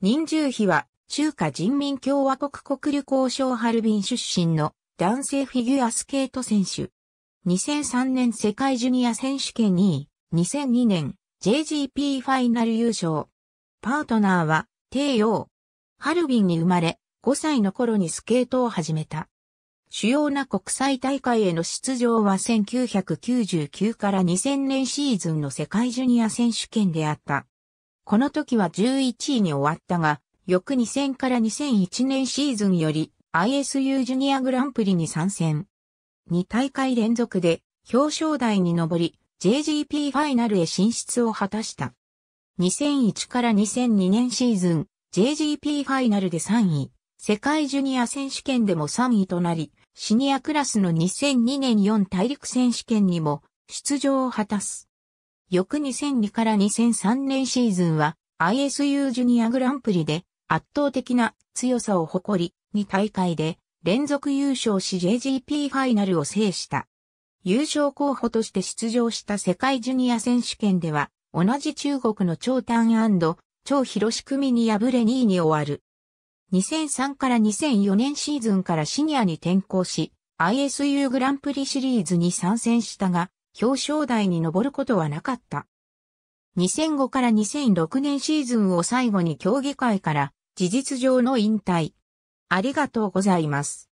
任重比は、中華人民共和国国旅行省ハルビン出身の男性フィギュアスケート選手。2003年世界ジュニア選手権2位、2002年 JGP ファイナル優勝。パートナーは、帝王。ハルビンに生まれ、5歳の頃にスケートを始めた。主要な国際大会への出場は1999から2000年シーズンの世界ジュニア選手権であった。この時は11位に終わったが、翌2000から2001年シーズンより ISU ジュニアグランプリに参戦。2大会連続で表彰台に上り、JGP ファイナルへ進出を果たした。2001から2002年シーズン、JGP ファイナルで3位、世界ジュニア選手権でも3位となり、シニアクラスの2002年4大陸選手権にも出場を果たす。翌2002から2003年シーズンは ISU ジュニアグランプリで圧倒的な強さを誇り、2大会で連続優勝し JGP ファイナルを制した。優勝候補として出場した世界ジュニア選手権では、同じ中国の長短超広組に敗れ2位に終わる。2003から2004年シーズンからシニアに転向し、ISU グランプリシリーズに参戦したが、表彰台に上ることはなかった。2005から2006年シーズンを最後に競技会から事実上の引退。ありがとうございます。